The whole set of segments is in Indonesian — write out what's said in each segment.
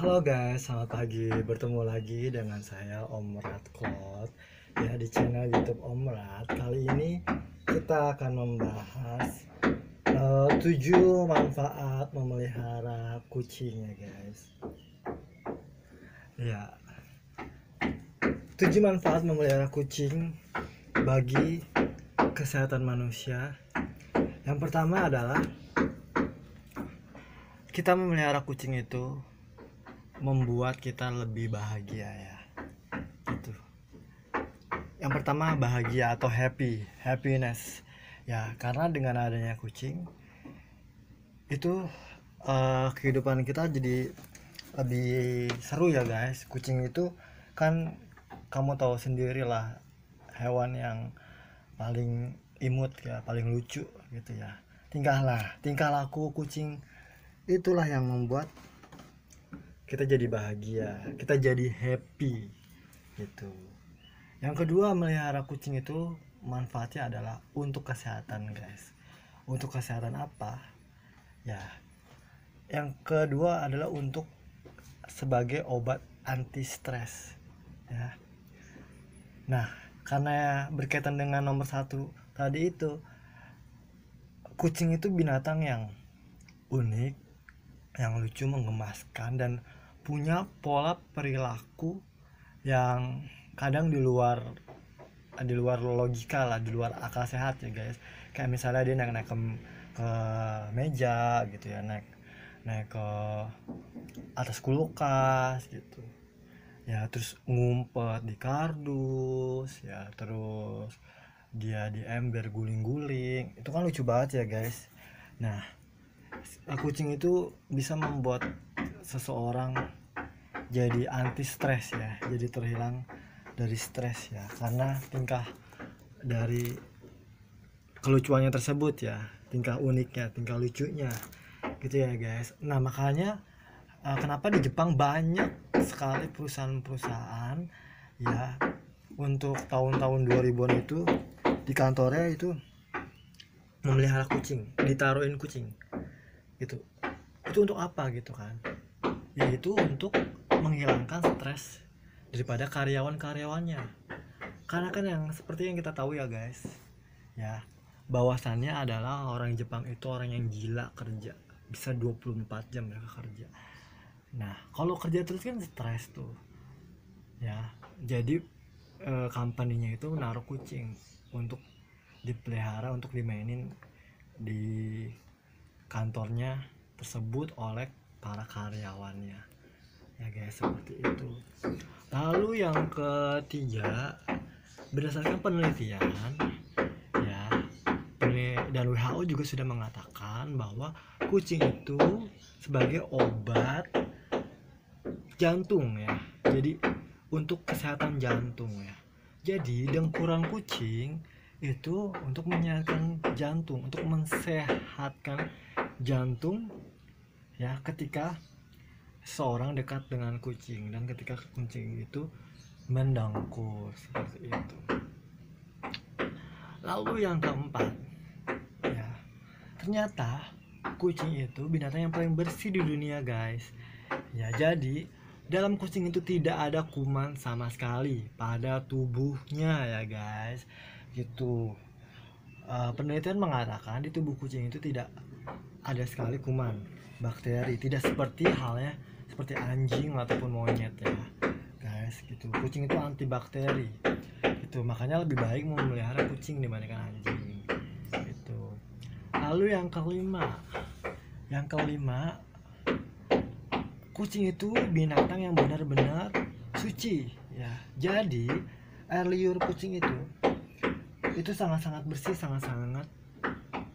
Halo guys, selamat pagi. Bertemu lagi dengan saya Om Rat ya di channel YouTube Om Rat. Kali ini kita akan membahas uh, manfaat memelihara kucing ya guys. Ya. tujuh manfaat memelihara kucing bagi kesehatan manusia. Yang pertama adalah kita memelihara kucing itu membuat kita lebih bahagia ya itu yang pertama bahagia atau happy happiness ya karena dengan adanya kucing itu uh, kehidupan kita jadi lebih seru ya guys kucing itu kan kamu tahu sendiri lah hewan yang paling imut ya paling lucu gitu ya tingkah lah tingkah laku kucing itulah yang membuat kita jadi bahagia kita jadi happy gitu yang kedua melihara kucing itu manfaatnya adalah untuk kesehatan guys untuk kesehatan apa ya yang kedua adalah untuk sebagai obat anti stres ya nah karena berkaitan dengan nomor satu tadi itu kucing itu binatang yang unik yang lucu mengemaskan dan punya pola perilaku yang kadang di luar di luar logika lah di luar akal sehat ya guys kayak misalnya dia naik naik ke, ke meja gitu ya naik naik ke atas kulkas gitu ya terus ngumpet di kardus ya terus dia di ember guling-guling itu kan lucu banget ya guys nah kucing itu bisa membuat seseorang jadi anti stres ya jadi terhilang dari stres ya karena tingkah dari kelucuannya tersebut ya tingkah uniknya tingkah lucunya gitu ya guys nah makanya eh, kenapa di Jepang banyak sekali perusahaan-perusahaan ya untuk tahun-tahun 2000-an itu di kantornya itu memelihara kucing ditaruhin kucing gitu itu untuk apa gitu kan yaitu untuk menghilangkan stres daripada karyawan-karyawannya. Karena kan yang seperti yang kita tahu ya guys, ya bahwasannya adalah orang Jepang itu orang yang gila kerja bisa 24 jam mereka kerja nah kalau kerja terus kan stres tuh ya jadi e, eh, company itu naruh kucing untuk dipelihara untuk dimainin di kantornya tersebut oleh para karyawannya ya guys seperti itu lalu yang ketiga berdasarkan penelitian ya dan WHO juga sudah mengatakan bahwa kucing itu sebagai obat jantung ya jadi untuk kesehatan jantung ya jadi dengkuran kucing itu untuk menyehatkan jantung untuk mensehatkan jantung ya ketika seorang dekat dengan kucing dan ketika kucing itu mendengkur seperti itu lalu yang keempat ya ternyata kucing itu binatang yang paling bersih di dunia guys ya jadi dalam kucing itu tidak ada kuman sama sekali pada tubuhnya ya guys gitu uh, penelitian mengatakan di tubuh kucing itu tidak ada sekali kuman bakteri tidak seperti halnya seperti anjing ataupun monyet ya guys gitu kucing itu antibakteri itu makanya lebih baik memelihara kucing dibandingkan anjing itu lalu yang kelima yang kelima kucing itu binatang yang benar-benar suci ya jadi air liur kucing itu itu sangat-sangat bersih sangat-sangat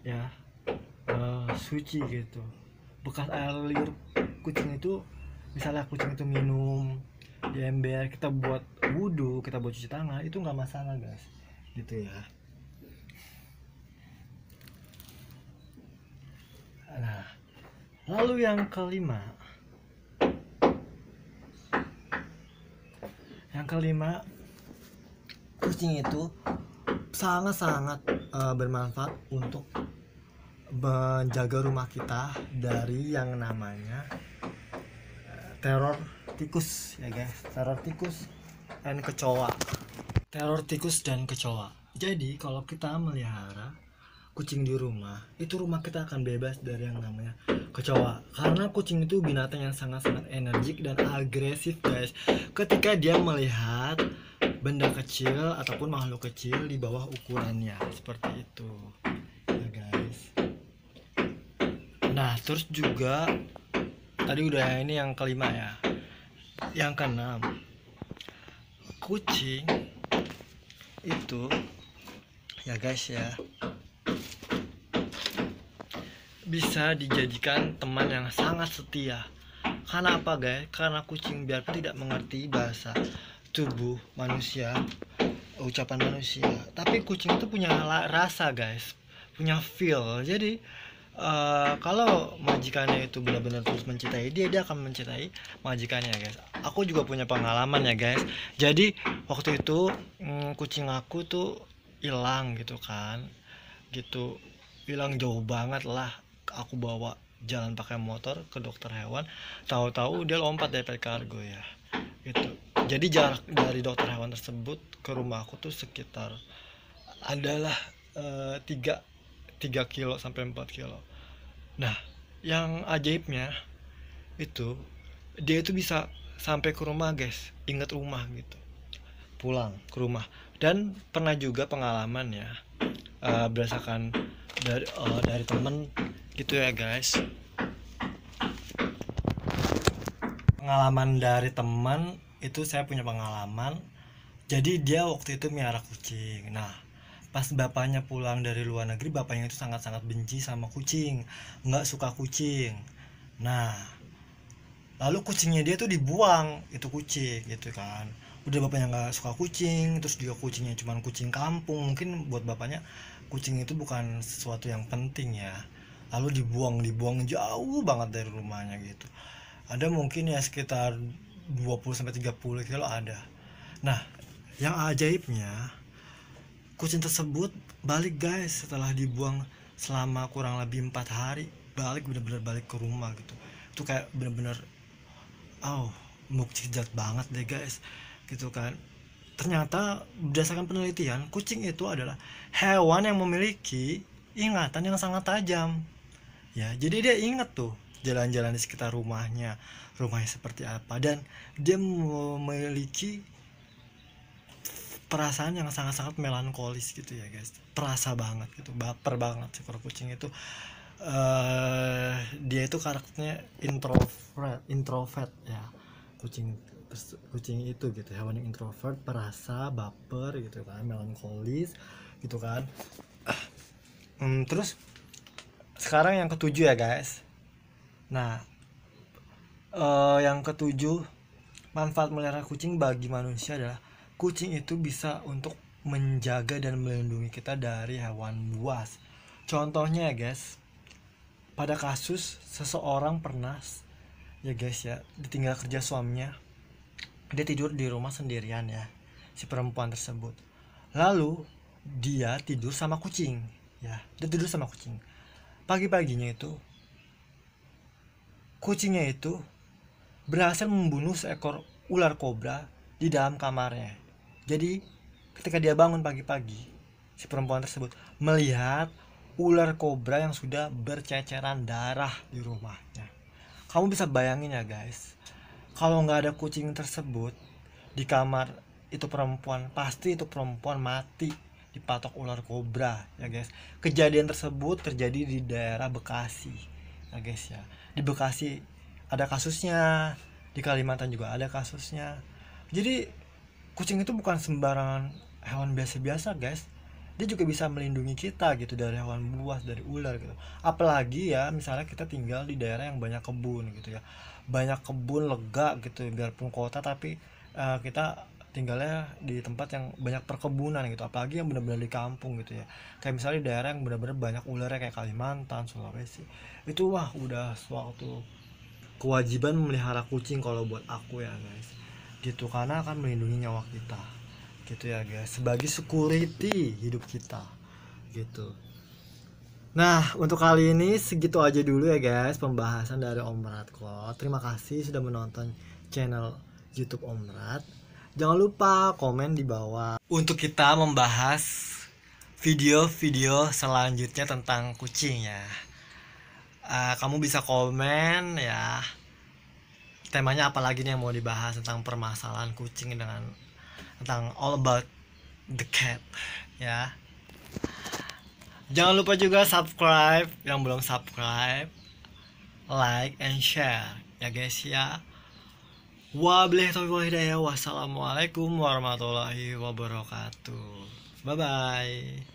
ya uh, suci gitu bekas air liur kucing itu misalnya kucing itu minum di ember kita buat wudhu kita buat cuci tangan itu nggak masalah guys gitu ya nah lalu yang kelima yang kelima kucing itu sangat-sangat uh, bermanfaat untuk menjaga rumah kita dari yang namanya eh, teror tikus ya guys teror tikus dan kecoa teror tikus dan kecoa jadi kalau kita melihara kucing di rumah itu rumah kita akan bebas dari yang namanya kecoa karena kucing itu binatang yang sangat-sangat energik dan agresif guys ketika dia melihat benda kecil ataupun makhluk kecil di bawah ukurannya seperti itu nah terus juga tadi udah ini yang kelima ya yang keenam kucing itu ya guys ya bisa dijadikan teman yang sangat setia karena apa guys karena kucing biarpun tidak mengerti bahasa tubuh manusia ucapan manusia tapi kucing itu punya rasa guys punya feel jadi Eh, kalau majikannya itu benar-benar terus mencintai dia, dia akan mencintai majikannya, guys. Aku juga punya pengalaman ya, guys. Jadi waktu itu mm, kucing aku tuh hilang gitu kan, gitu hilang jauh banget lah. Aku bawa jalan pakai motor ke dokter hewan, tahu-tahu dia lompat dari kargo ya, gitu. Jadi jarak dari dokter hewan tersebut ke rumah aku tuh sekitar adalah eh, tiga 3 kilo sampai 4 kilo nah yang ajaibnya itu dia itu bisa sampai ke rumah guys Ingat rumah gitu pulang ke rumah dan pernah juga pengalaman ya uh, berdasarkan dari uh, dari temen gitu ya guys pengalaman dari teman itu saya punya pengalaman jadi dia waktu itu miara kucing nah pas bapaknya pulang dari luar negeri bapaknya itu sangat-sangat benci sama kucing nggak suka kucing nah lalu kucingnya dia tuh dibuang itu kucing gitu kan udah bapaknya nggak suka kucing terus dia kucingnya cuma kucing kampung mungkin buat bapaknya kucing itu bukan sesuatu yang penting ya lalu dibuang dibuang jauh banget dari rumahnya gitu ada mungkin ya sekitar 20 sampai 30 kilo ada nah yang ajaibnya Kucing tersebut balik guys setelah dibuang selama kurang lebih empat hari balik bener-bener balik ke rumah gitu itu kayak bener-bener oh mukjizat banget deh guys gitu kan ternyata berdasarkan penelitian kucing itu adalah hewan yang memiliki ingatan yang sangat tajam ya jadi dia inget tuh jalan-jalan di sekitar rumahnya rumahnya seperti apa dan dia memiliki perasaan yang sangat-sangat melankolis gitu ya guys terasa banget gitu baper banget si kucing itu uh, dia itu karakternya introvert introvert ya kucing kucing itu gitu hewan ya, yang introvert perasa baper gitu kan melankolis gitu kan hmm, terus sekarang yang ketujuh ya guys nah uh, yang ketujuh manfaat melihara kucing bagi manusia adalah kucing itu bisa untuk menjaga dan melindungi kita dari hewan buas. Contohnya ya guys, pada kasus seseorang pernah ya guys ya ditinggal kerja suaminya, dia tidur di rumah sendirian ya si perempuan tersebut. Lalu dia tidur sama kucing ya, dia tidur sama kucing. Pagi-paginya itu kucingnya itu berhasil membunuh seekor ular kobra di dalam kamarnya jadi ketika dia bangun pagi-pagi, si perempuan tersebut melihat ular kobra yang sudah berceceran darah di rumahnya. Kamu bisa bayangin ya guys, kalau nggak ada kucing tersebut di kamar itu perempuan, pasti itu perempuan mati dipatok ular kobra ya guys. Kejadian tersebut terjadi di daerah Bekasi ya guys ya. Di Bekasi ada kasusnya, di Kalimantan juga ada kasusnya. Jadi kucing itu bukan sembarangan hewan biasa-biasa guys dia juga bisa melindungi kita gitu dari hewan buas dari ular gitu apalagi ya misalnya kita tinggal di daerah yang banyak kebun gitu ya banyak kebun lega gitu biarpun kota tapi uh, kita tinggalnya di tempat yang banyak perkebunan gitu apalagi yang benar-benar di kampung gitu ya kayak misalnya di daerah yang benar-benar banyak ularnya kayak Kalimantan Sulawesi itu wah udah suatu kewajiban memelihara kucing kalau buat aku ya guys gitu karena akan melindungi nyawa kita gitu ya guys sebagai security hidup kita gitu Nah, untuk kali ini segitu aja dulu ya guys pembahasan dari Om Ratko. Terima kasih sudah menonton channel YouTube Om Rat. Jangan lupa komen di bawah untuk kita membahas video-video selanjutnya tentang kucing ya. Uh, kamu bisa komen ya temanya apalagi nih yang mau dibahas tentang permasalahan kucing dengan tentang all about the cat ya jangan lupa juga subscribe yang belum subscribe like and share ya guys ya wabillahi hidayah wassalamualaikum warahmatullahi wabarakatuh bye bye